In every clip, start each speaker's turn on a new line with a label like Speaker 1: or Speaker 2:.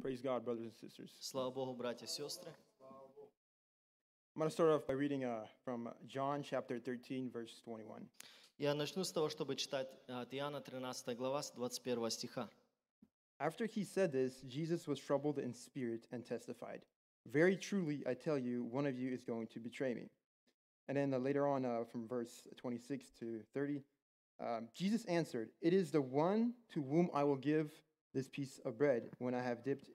Speaker 1: Praise God, brothers and sisters. Слава
Speaker 2: Богу, братья и сестры.
Speaker 1: I'm going to start off by reading uh, from John chapter 13, verse 21. Я начну с того, чтобы
Speaker 2: читать э, от Иоанна 13 глава с 21 стиха.
Speaker 1: After he said this, Jesus was troubled in spirit and testified, Very truly, I tell you, one of you is going to betray me. And then uh, later on, uh, from verse 26 to 30, um, Jesus answered, It is the one to whom I will give this piece of bread when I have dipped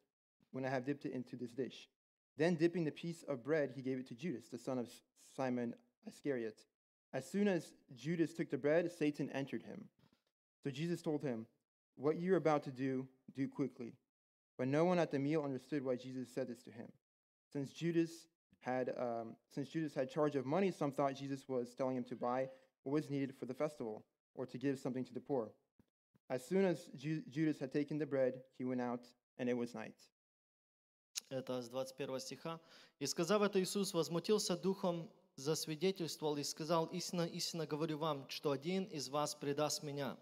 Speaker 1: when I have dipped it into this dish. Then dipping the piece of bread, he gave it to Judas, the son of Simon Iscariot. As soon as Judas took the bread, Satan entered him. So Jesus told him, What you're about to do, do quickly. But no one at the meal understood why Jesus said this to him. Since Judas had, um, since Judas had charge of money, some thought Jesus was telling him to buy what was needed for the festival or to give something to the poor. As soon as Judas had taken the bread, he went out, and it was night.
Speaker 2: Это с 21 стиха. «И сказав это, Иисус возмутился духом, засвидетельствовал и сказал, «Истинно, истинно говорю вам, что один из вас предаст меня».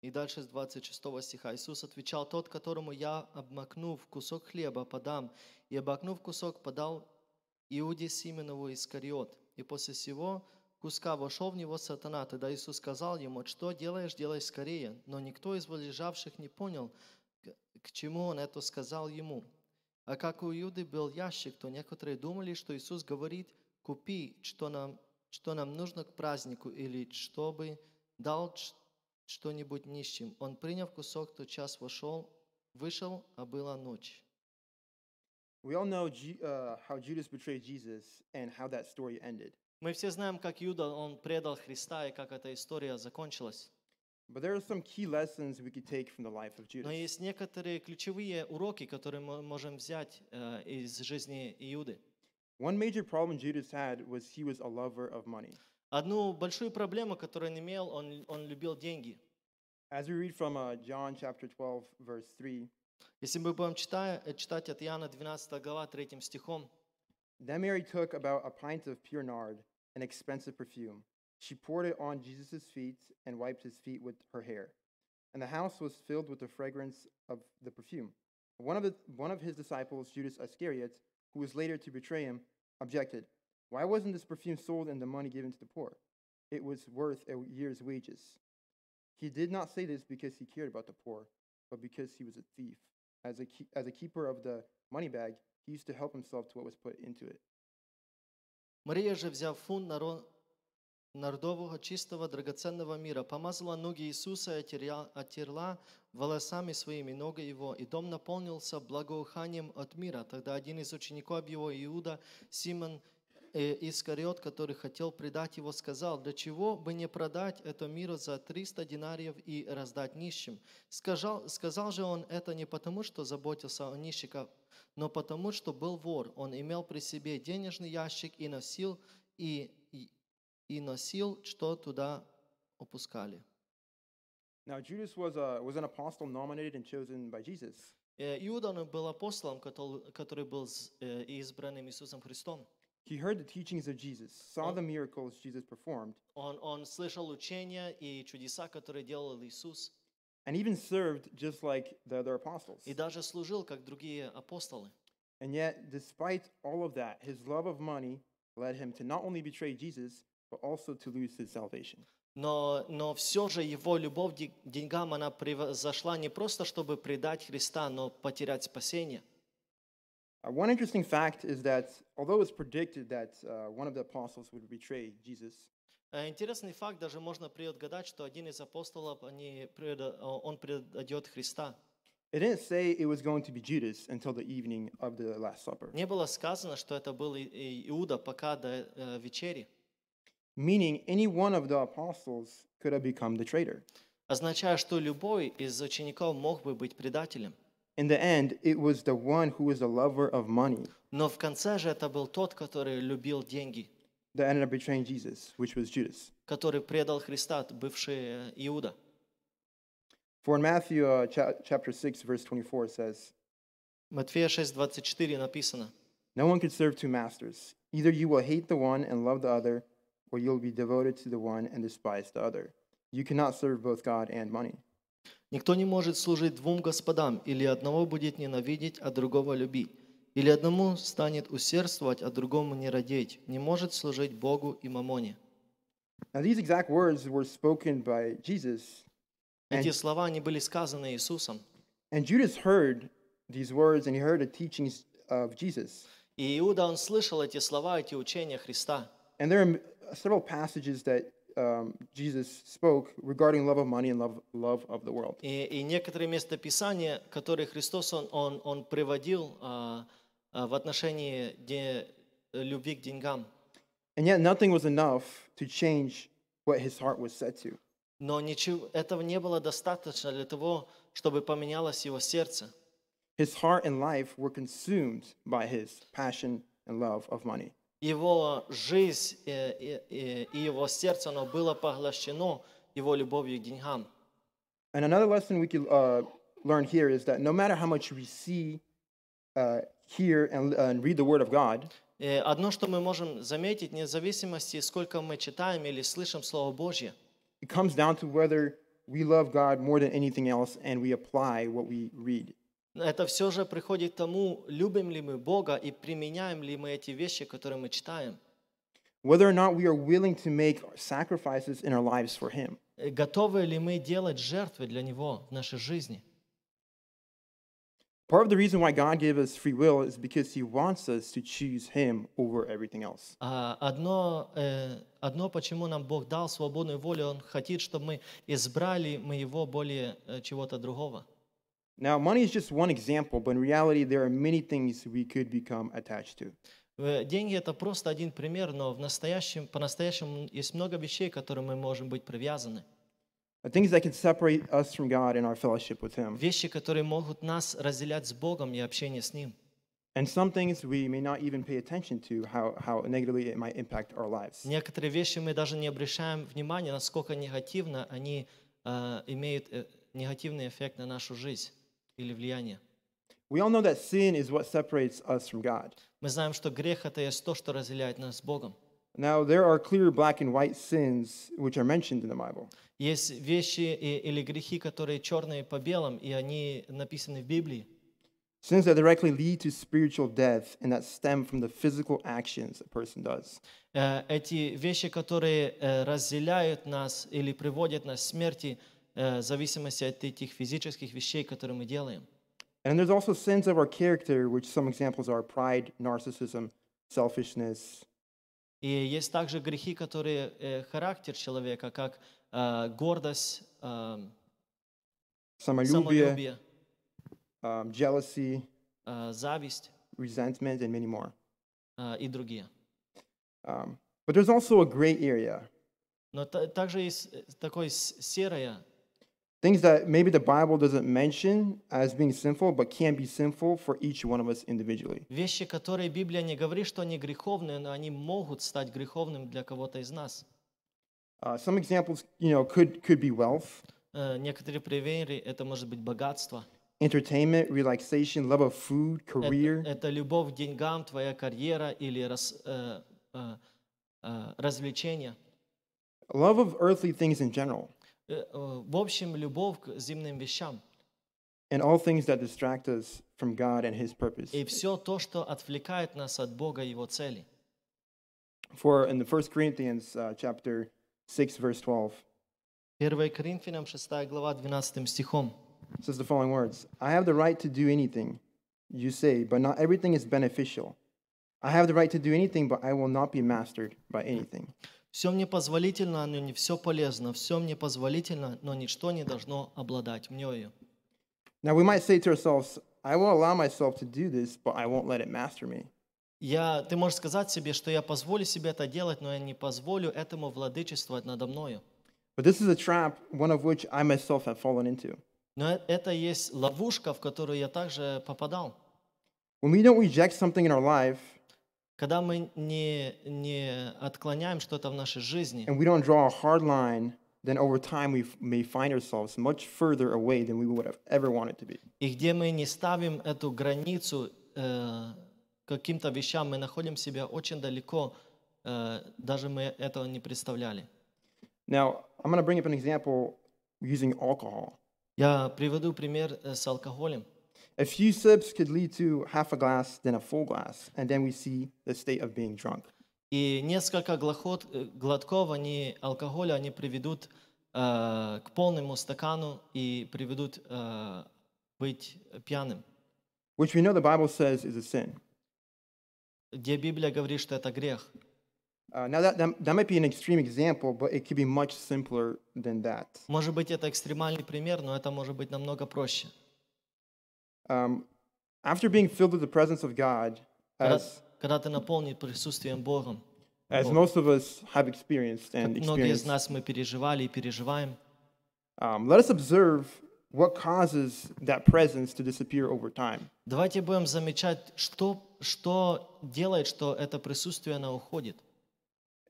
Speaker 2: И дальше с 26 стиха. Иисус отвечал, «Тот, которому я, обмакнув кусок хлеба, подам». И обмакнув кусок, подал Иуде Сименову Искариот. И после всего куска вошел в него сатана. Тогда Иисус сказал ему, что делаешь, делай скорее. Но никто из возлежавших не понял, к чему он это сказал ему. А как у Юды был ящик, то некоторые думали, что Иисус говорит, купи, что нам, что нам нужно к празднику, или чтобы дал что-нибудь нищим. Он, приняв кусок, тот час вошел, вышел,
Speaker 1: а была ночь. We all know uh, how Judas betrayed Jesus and how that story ended.
Speaker 2: Мы все знаем, как Юда, он предал Христа и как эта история
Speaker 1: закончилась. Но есть некоторые
Speaker 2: ключевые уроки, которые мы можем взять э, из жизни Иуды.
Speaker 1: One major problem Judas had was he was a lover of money.
Speaker 2: Одну большую проблему, которую он имел, он, он любил деньги. As we read from uh, John chapter 12, verse 3, Если мы будем читать, э, читать от Иоанна 12 глава 3 стихом,
Speaker 1: Then Mary took about a pint of pure nard, An expensive perfume. She poured it on Jesus' feet and wiped his feet with her hair. And the house was filled with the fragrance of the perfume. One of, the, one of his disciples, Judas Iscariot, who was later to betray him, objected, Why wasn't this perfume sold and the money given to the poor? It was worth a year's wages. He did not say this because he cared about the poor, but because he was a thief. As a, as a keeper of the money bag, he used to help himself to what was put into it.
Speaker 2: Мария же, взяв фунт нардового, чистого, драгоценного мира, помазала ноги Иисуса и оттерла волосами своими ноги его, и дом наполнился благоуханием от мира. Тогда один из учеников его, Иуда, Симон, Э, Искариот, который хотел предать его, сказал, для чего бы не продать это миру за 300 динариев и раздать нищим. Сказал, сказал же он это не потому, что заботился о нищиках, а, но потому, что был вор. Он имел при себе денежный ящик и носил, и, и, и носил что туда опускали.
Speaker 1: Now, Judas was, a, was an apostle nominated and chosen by Jesus.
Speaker 2: Э, Иуда был апостолом, который был э, избранным Иисусом Христом.
Speaker 1: He heard the teachings of Jesus, saw the miracles Jesus performed,
Speaker 2: Он, он слышал учения и
Speaker 1: чудеса, которые делал Иисус, and even served just like the other apostles. и даже служил, как другие апостолы. And yet, despite all of that, his love of money led him to not only betray Jesus, but also to lose his salvation.
Speaker 2: Но, но все же его любовь к деньгам, она превзошла не просто, чтобы предать Христа, но
Speaker 1: потерять спасение. Uh, one interesting fact is that although it's predicted that uh, one of the apostles would betray Jesus,
Speaker 2: э, Интересный факт, даже можно предугадать, что один из апостолов, они, он предадет Христа.
Speaker 1: It didn't say it was going to be Judas until the evening of the Last Supper.
Speaker 2: Не было сказано, что это был Иуда
Speaker 1: пока до э, вечери. Meaning any one of the apostles could have become the traitor.
Speaker 2: Означает, что любой из учеников мог бы быть предателем.
Speaker 1: In the end, it was the one who was a lover of money.
Speaker 2: Но в конце же это был тот, который
Speaker 1: любил деньги, that ended up betraying Jesus, which was Judas.
Speaker 2: который предал Христа, бывший э, Иуда.
Speaker 1: For in Matthew uh, cha- chapter 6, verse 24 says,
Speaker 2: Матфея написано:
Speaker 1: No one can serve two masters. Either you will hate the one and love the other, or you'll be devoted to the one and despise the other. You cannot serve both God and money.
Speaker 2: Никто не может служить двум господам, или одного будет ненавидеть, а другого любить. Или одному станет усердствовать, а другому не
Speaker 1: радеть. Не может служить Богу и мамоне. Эти
Speaker 2: слова они были сказаны Иисусом. И Иуда он слышал эти слова, эти учения Христа.
Speaker 1: And there are several passages that um, Jesus spoke regarding love of money and love, love of the world.
Speaker 2: И, и некоторые места Писания, которые Христос он, он, он приводил отношении де, любви к деньгам.
Speaker 1: And yet nothing was enough to change what his heart was set to.
Speaker 2: Но ничего, этого не было достаточно для того, чтобы поменялось его сердце.
Speaker 1: His heart and life were consumed by his passion and love of money
Speaker 2: его жизнь и, э, и, э, э, и его сердце, оно было поглощено его любовью к деньгам.
Speaker 1: And another lesson we can uh, learn here is that no matter how much we see, uh, hear, and, uh, and read the Word of God,
Speaker 2: одно, что мы можем заметить, вне зависимости, сколько мы читаем или слышим Слово Божье,
Speaker 1: it comes down to whether we love God more than anything else and we apply what we read.
Speaker 2: это все же приходит к тому, любим ли мы Бога и применяем ли мы эти вещи, которые мы читаем.
Speaker 1: Whether or not we are willing to make sacrifices in our lives for Him.
Speaker 2: Э, готовы ли мы делать жертвы для Него в нашей жизни?
Speaker 1: Part of the reason why God gave us free will is because He wants us to choose Him over everything else.
Speaker 2: А, одно, э, одно, почему нам Бог дал свободную волю, Он хочет, чтобы мы избрали мы Его более э, чего-то другого.
Speaker 1: Now, money is just one example, but in reality, there are many things we could become attached to.
Speaker 2: Деньги это просто один пример, но в настоящем, по-настоящему есть много вещей, к которым мы можем быть привязаны.
Speaker 1: Things that can separate us from God and our fellowship with Him. Вещи, которые могут нас разделять
Speaker 2: с Богом и общение с Ним.
Speaker 1: And some things we may not even pay attention to how, how negatively it might impact our lives.
Speaker 2: Некоторые вещи мы даже не обращаем внимания, насколько негативно они имеют негативный эффект на нашу жизнь или влияние.
Speaker 1: We all know that sin is what separates us from God.
Speaker 2: Мы знаем, что грех это есть то, что разделяет нас с Богом.
Speaker 1: Now there are clear black and white sins which are mentioned in the Bible.
Speaker 2: Есть вещи или грехи, которые черные по белым, и они написаны в Библии.
Speaker 1: Sins that directly lead to spiritual death and that stem from the physical actions a person does.
Speaker 2: Э, эти вещи, которые э, разделяют нас или приводят нас к смерти, зависимости от этих физических вещей, которые мы делаем.
Speaker 1: And there's also sins of our character, which some examples are pride, narcissism, selfishness.
Speaker 2: И есть также грехи, которые характер человека, как э,
Speaker 1: гордость, э, самолюбие, самолюбие um, jealousy, э, зависть, resentment, and many more.
Speaker 2: Э, и другие.
Speaker 1: Um, but there's also a gray area.
Speaker 2: Но также есть такой серая
Speaker 1: Things that maybe the Bible doesn't mention as being sinful, but can be sinful for each one of us individually.
Speaker 2: Вещи, которые Библия не говорит, что они греховные, но они могут стать греховным для кого-то из нас.
Speaker 1: Uh, some examples, you know, could could be wealth.
Speaker 2: Э, некоторые примеры это может быть богатство.
Speaker 1: Entertainment, relaxation, love of food, career.
Speaker 2: Это, это любовь к деньгам, твоя карьера или раз, э, э, э, развлечения.
Speaker 1: Love of earthly things in general.
Speaker 2: Э, э, в общем, любовь к земным вещам.
Speaker 1: And all things that distract us from God and His purpose. И
Speaker 2: все то, что отвлекает нас от Бога и Его цели.
Speaker 1: For in the First Corinthians uh, chapter 6 verse 12.
Speaker 2: 1 Коринфянам 6 глава 12 стихом.
Speaker 1: Says the following words: I have the right to do anything, you say, but not everything is beneficial. I have the right to do anything, but I will not be mastered by anything.
Speaker 2: Все мне позволительно, но не все полезно. Все мне позволительно, но ничто не должно обладать мною.
Speaker 1: Now we might say to ourselves, I will allow myself to do this, but I won't let it master me.
Speaker 2: Я, ты можешь сказать себе, что я позволю себе это делать, но я не позволю этому владычествовать надо мною.
Speaker 1: But this is a trap, one of which I myself have fallen into.
Speaker 2: Но э, это есть ловушка, в которую я также
Speaker 1: попадал. When we don't reject something in our life, когда мы не,
Speaker 2: не отклоняем что-то в нашей жизни, and we
Speaker 1: don't draw a hard line, then over time we may find ourselves much further away than we would have ever wanted to be. И где мы не ставим
Speaker 2: эту границу э, каким-то вещам, мы находим себя очень далеко, э, даже мы этого не представляли.
Speaker 1: Now, I'm going to bring up an example using alcohol.
Speaker 2: Я приведу пример э, с алкоголем.
Speaker 1: A few sips could lead to half a glass, then a full glass, and then we see the state of being drunk.
Speaker 2: И несколько глохот, глотков они, алкоголя они приведут э, к полному стакану и приведут э, быть пьяным.
Speaker 1: Which we know the Bible says is a sin.
Speaker 2: Где Библия говорит, что это грех.
Speaker 1: Uh, now that, that, that might be an extreme example, but it could be much simpler than that.
Speaker 2: Может быть, это экстремальный пример, но это может быть намного проще.
Speaker 1: Um, after being filled with the presence of God, as, as most of us have experienced and experienced, um, let us observe what causes that presence to disappear over time.
Speaker 2: Давайте будем замечать, что, что делает, что это присутствие, оно
Speaker 1: уходит.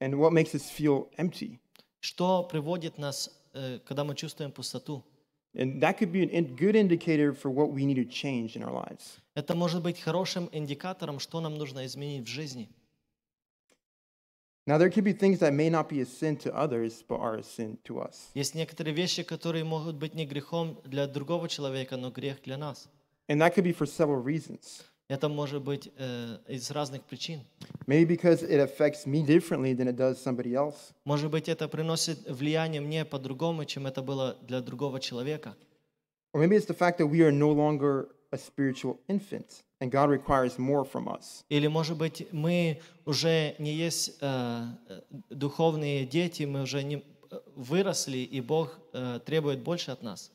Speaker 1: And what makes us feel empty.
Speaker 2: Что приводит нас, э, когда
Speaker 1: мы чувствуем пустоту. And that could be a good indicator for what we need to change in our lives.
Speaker 2: Это может быть хорошим индикатором, что нам нужно изменить в жизни.
Speaker 1: Now there could be things that may not be a sin to others, but are a sin to us. Есть некоторые
Speaker 2: вещи, которые могут быть не грехом для другого человека, но грех для нас.
Speaker 1: And that could be for several reasons.
Speaker 2: Это может быть э, из разных причин.
Speaker 1: Maybe because it affects me differently than it does somebody else.
Speaker 2: Может быть, это приносит влияние мне по-другому, чем это было для другого человека.
Speaker 1: Or maybe it's the fact that we are no longer a spiritual infant and God requires more from us.
Speaker 2: Или может быть, мы уже не есть э, э духовные дети, мы уже не э, выросли, и Бог э, требует больше от нас.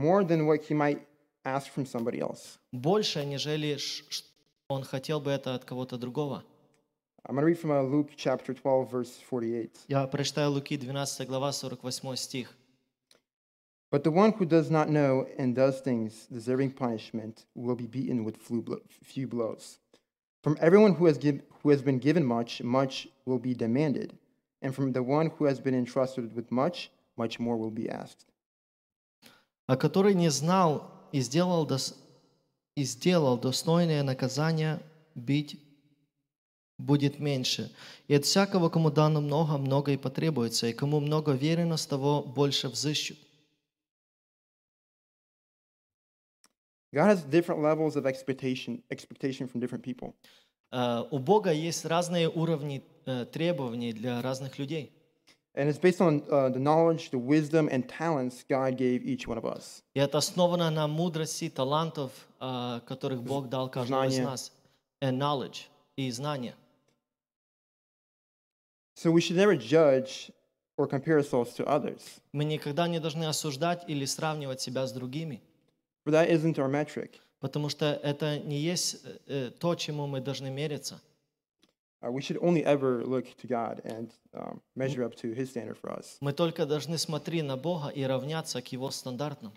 Speaker 1: More than what he might ask from somebody else.
Speaker 2: Больше, нежели он хотел бы это от кого-то другого.
Speaker 1: I'm going to read from uh, Luke chapter 12, verse 48.
Speaker 2: Я прочитаю Луки 12 глава 48 стих.
Speaker 1: But the one who does not know and does things deserving punishment will be beaten with few blows. From everyone who has, give, who has been given much, much will be demanded. And from the one who has been entrusted with much, much more will be asked.
Speaker 2: А который не знал и сделал, дос... и сделал достойное наказание бить будет меньше. И от всякого, кому дано много, много и потребуется, и кому много верено, с того больше взыщут.
Speaker 1: God has different levels of expectation, expectation from different people.
Speaker 2: Uh, у Бога есть разные уровни uh, требований для разных людей.
Speaker 1: And it's based on uh, the knowledge, the wisdom, and talents God gave each one of us.
Speaker 2: And knowledge.
Speaker 1: So we should never judge or compare ourselves to others.
Speaker 2: Мы никогда не должны осуждать или сравнивать себя с But
Speaker 1: that isn't our metric. Потому что
Speaker 2: это не есть э, э,
Speaker 1: uh, we should only ever look to God and um, measure up to His standard for us.
Speaker 2: должны смотреть на Бога и равняться к Его стандартам.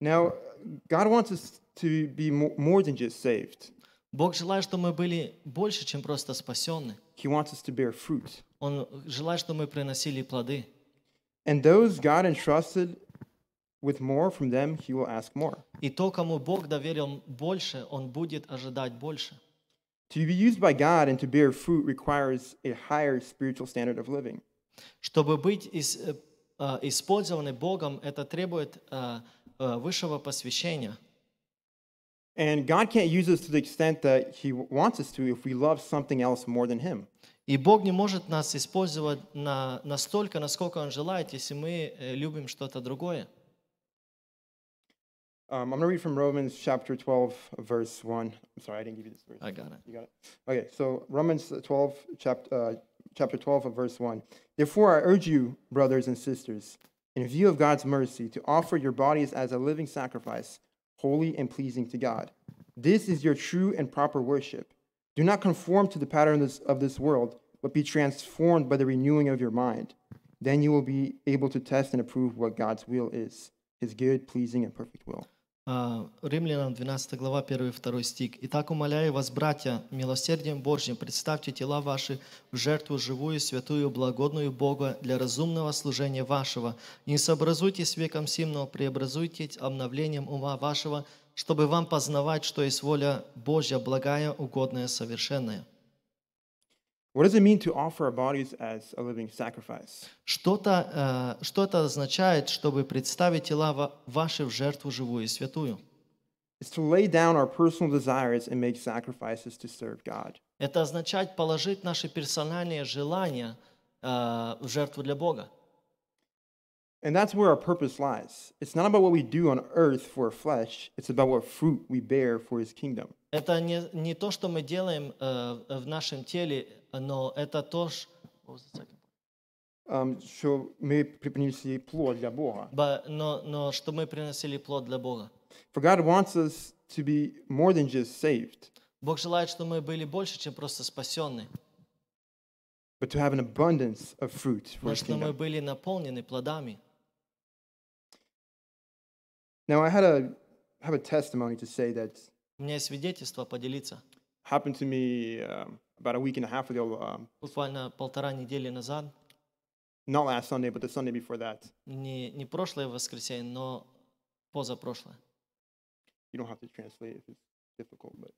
Speaker 1: Now, God wants us to be more than just saved. Бог желает, чтобы мы были больше, чем просто спасены. He wants us to bear fruit.
Speaker 2: Он желает, чтобы мы приносили плоды.
Speaker 1: And those God entrusted with more from them he will ask more.
Speaker 2: И то, кому Бог доверил больше, он будет ожидать больше.
Speaker 1: To be used by God and to bear fruit requires a higher spiritual standard of living. Чтобы быть
Speaker 2: использованы Богом, это требует высшего посвящения.
Speaker 1: And God can't use us to the extent that He wants us to if we love something else more than Him. И Бог не может нас
Speaker 2: использовать на, настолько, насколько Он желает, если мы любим что-то другое.
Speaker 1: Um, I'm going to read from Romans chapter 12, verse 1. I'm sorry, I didn't give you this verse. I got it. You got it? Okay, so Romans 12, chapter, uh, chapter 12, verse 1. Therefore, I urge you, brothers and sisters, in view of God's mercy, to offer your bodies as a living sacrifice, holy and pleasing to God. This is your true and proper worship. Do not conform to the pattern of this world, but be transformed by the renewing of your mind. Then you will be able to test and approve what God's will is, his good, pleasing, and perfect will.
Speaker 2: А, Римлянам 12 глава, 1 и 2 стих. «Итак, умоляю вас, братья, милосердием Божьим, представьте тела ваши в жертву живую, святую, благодную Бога для разумного служения вашего. Не сообразуйтесь веком сим, но преобразуйтесь обновлением ума вашего, чтобы вам познавать, что есть воля Божья,
Speaker 1: благая, угодная, совершенная». What does it mean to offer our bodies as a living sacrifice?
Speaker 2: Что-то, э, что это означает, чтобы представить тела
Speaker 1: ваши в жертву живую и святую. It's to lay down our personal desires and make sacrifices to serve God.
Speaker 2: Это означает положить наши персональные желания э, в жертву для Бога.
Speaker 1: And that's where our purpose lies. It's not about what we do on earth for flesh, it's about what fruit we bear for his kingdom.
Speaker 2: Это не, не то, что мы делаем э, в нашем теле, но это то, что...
Speaker 1: Um, що ми принесли плод для Бога.
Speaker 2: But, но, но что мы приносили плод для Бога.
Speaker 1: For God wants us to be more than just saved.
Speaker 2: Бог желает, что мы были больше, чем просто спасены.
Speaker 1: But to have an abundance of fruit for Но мы
Speaker 2: были наполнены плодами.
Speaker 1: Now I had a have a testimony to say that
Speaker 2: у меня есть свидетельство
Speaker 1: поделиться. Happened to me um, about a week and a half ago. Um,
Speaker 2: Буквально полтора недели
Speaker 1: назад. Not last Sunday, but the Sunday before that.
Speaker 2: Не, не прошлое воскресенье, но позапрошлое. You don't have to translate if it's difficult, but.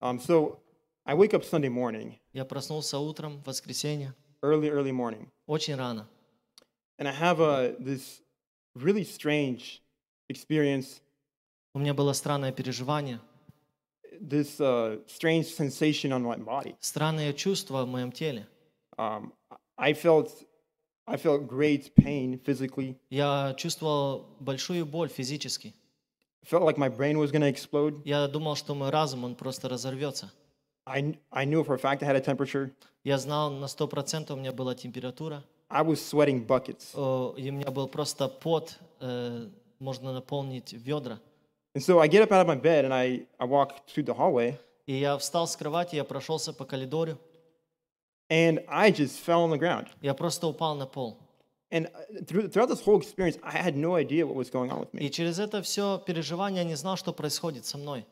Speaker 1: Um, so I wake up Sunday morning.
Speaker 2: Я проснулся утром воскресенье.
Speaker 1: Early, early morning. Очень рано. And I have a, this really strange experience. У меня было странное переживание. this uh, strange sensation on my body. Странное чувство в моем теле. Um, I felt I felt great pain physically. Я чувствовал большую
Speaker 2: боль физически. Felt like my brain was going to explode. Я думал, что мой разум он просто разорвется. I I knew for a fact I had a temperature. Я знал на сто процентов у меня была
Speaker 1: температура.
Speaker 2: I was sweating buckets. И у меня был просто пот, можно наполнить ведра.
Speaker 1: And so I get up out of my bed and I, I walk through the hallway. И я встал с кровати, я прошелся по коридору. And I just fell on the ground. Я просто упал на пол. And uh, through, throughout this whole experience, I had no idea what was going
Speaker 2: on with me. И через это все переживание я не знал, что происходит со мной.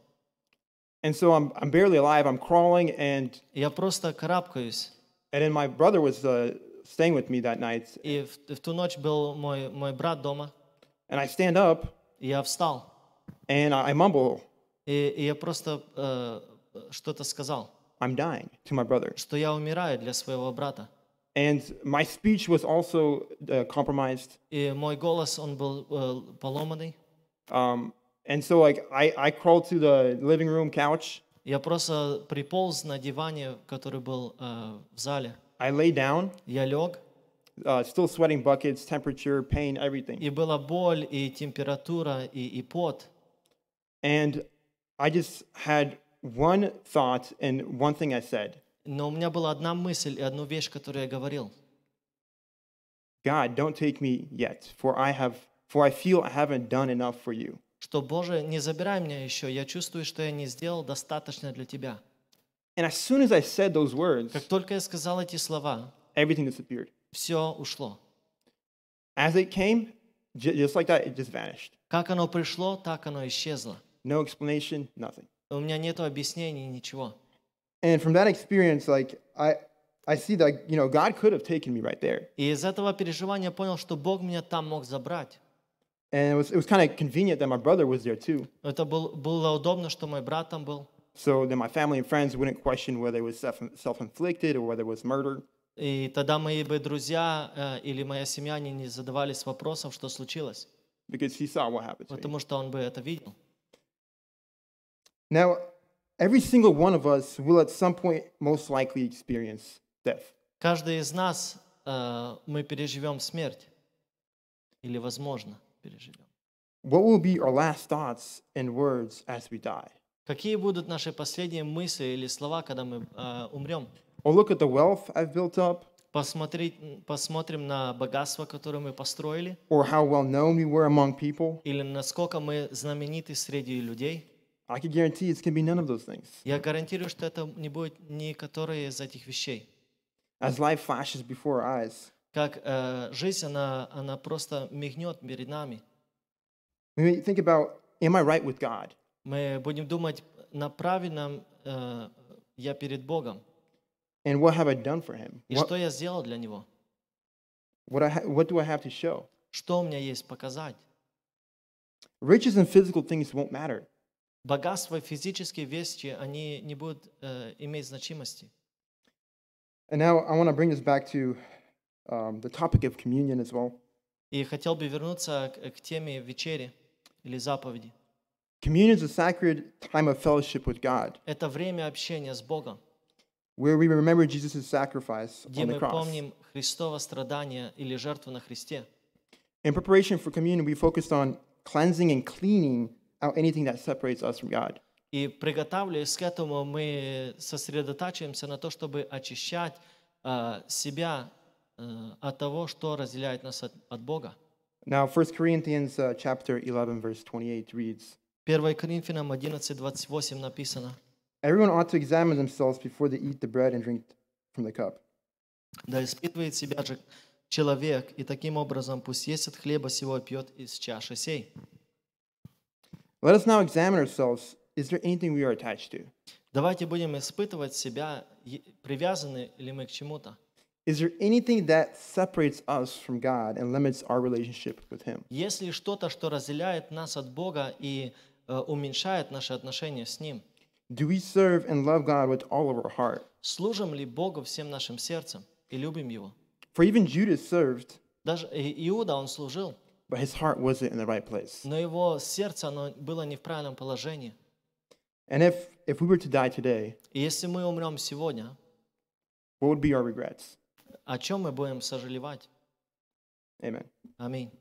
Speaker 1: And so I'm, I'm barely alive. I'm crawling and. Я просто карабкаюсь. And then my brother was uh, staying with me that night.
Speaker 2: И в, в ту ночь был мой мой брат дома. And I stand up. И я встал. And I mumble. И, и я просто э, что-то сказал.
Speaker 1: I'm dying to my brother. Что
Speaker 2: я умираю для своего брата.
Speaker 1: And my speech was also uh, compromised. И мой голос он был э, поломанный. Um, and so like I, I crawled to the living room couch. Я просто
Speaker 2: приполз на диване,
Speaker 1: который был э, зале. I lay down. Я лег. Uh, still sweating buckets, temperature, pain, everything. И была боль, и температура, и, и пот. And I just had one thought and one thing I said.
Speaker 2: Но у меня была одна мысль и одну вещь, которую я говорил.
Speaker 1: God, don't take me yet, for I have, for I feel I haven't done enough for you.
Speaker 2: Что, Боже, не забирай меня еще, я чувствую, что я не сделал достаточно для
Speaker 1: Тебя. And as soon as I said those words, как только я сказал эти слова, everything disappeared. Все ушло. As it came, just like that, it just vanished.
Speaker 2: Как оно пришло, так оно исчезло
Speaker 1: no explanation, nothing. У меня нет объяснений, ничего. And from that experience, like I, I see that you know God could have taken me right there.
Speaker 2: И из этого переживания понял, что Бог меня там мог забрать.
Speaker 1: And it was, it was kind of convenient that my brother was there too.
Speaker 2: Это был, было удобно, что мой брат там был.
Speaker 1: So then my family and friends wouldn't question whether it was self-inflicted or whether it was murder.
Speaker 2: И тогда мои бы друзья э, или моя семья не задавались вопросом, что случилось. Because he saw what happened to Потому что он бы это видел.
Speaker 1: Now, every single one of us will at some point most likely experience death.
Speaker 2: Каждый из нас э, мы переживем смерть или возможно переживем.
Speaker 1: What will be our last thoughts and words as we die? Какие будут наши последние
Speaker 2: мысли или слова, когда мы э, умрем?
Speaker 1: Or look at the wealth I've built up. Посмотреть,
Speaker 2: посмотрим на богатство, которое мы построили.
Speaker 1: Or how well known we were among people.
Speaker 2: Или насколько мы знамениты среди людей. I
Speaker 1: can guarantee it's gonna be none of those things. Я
Speaker 2: гарантирую, что это не будет из этих вещей.
Speaker 1: As life flashes before our eyes.
Speaker 2: Как э, жизнь, она, она просто мигнет перед нами.
Speaker 1: We think about, am I right with God?
Speaker 2: Мы будем думать, на правильном э, перед Богом.
Speaker 1: And what have I done for him? И what,
Speaker 2: что я сделал для него?
Speaker 1: What, I what do I have to show?
Speaker 2: Что у меня есть показать?
Speaker 1: Riches and physical things won't matter
Speaker 2: физические вещи, они не будут э, иметь значимости.
Speaker 1: And now I want to bring this back to um, the topic of communion as well.
Speaker 2: И хотел бы вернуться к, к теме вечери или заповеди.
Speaker 1: Communion is a sacred time of fellowship with God.
Speaker 2: Это время общения с Богом.
Speaker 1: Where we remember Jesus' sacrifice где on the cross. мы помним
Speaker 2: Христово страдание или жертву на Христе.
Speaker 1: In preparation for communion, we focused on cleansing and cleaning out anything that separates us from God.
Speaker 2: И приготавливаясь к этому, мы сосредотачиваемся на то, чтобы очищать э, себя от того, что разделяет нас от, Бога.
Speaker 1: Now, 1 Corinthians uh, chapter 11, verse 28 reads,
Speaker 2: 1 Коринфянам 11:28 написано.
Speaker 1: Everyone ought to examine themselves before they eat the bread and drink from the cup.
Speaker 2: Да испытывает себя же человек, и таким образом пусть ест от хлеба сего и пьет из чаши сей.
Speaker 1: Let us now examine ourselves. Is there anything we are attached to?
Speaker 2: Давайте будем испытывать себя, привязаны ли мы к чему-то.
Speaker 1: Is there anything that separates us from God and limits our relationship with Him?
Speaker 2: Если что-то, что разделяет нас от Бога и э, уменьшает наши отношения с Ним?
Speaker 1: Do we serve and love God with all of our heart?
Speaker 2: Служим ли Богу всем нашим сердцем и любим Его?
Speaker 1: For even Judas served. Даже э, Иуда, он служил. But his heart wasn't in the right place.
Speaker 2: Но его сердце оно было не в правильном положении.
Speaker 1: And if if we were to die
Speaker 2: today, и если мы умрем сегодня, what would be our regrets? О чем мы будем сожалевать? Amen. Аминь.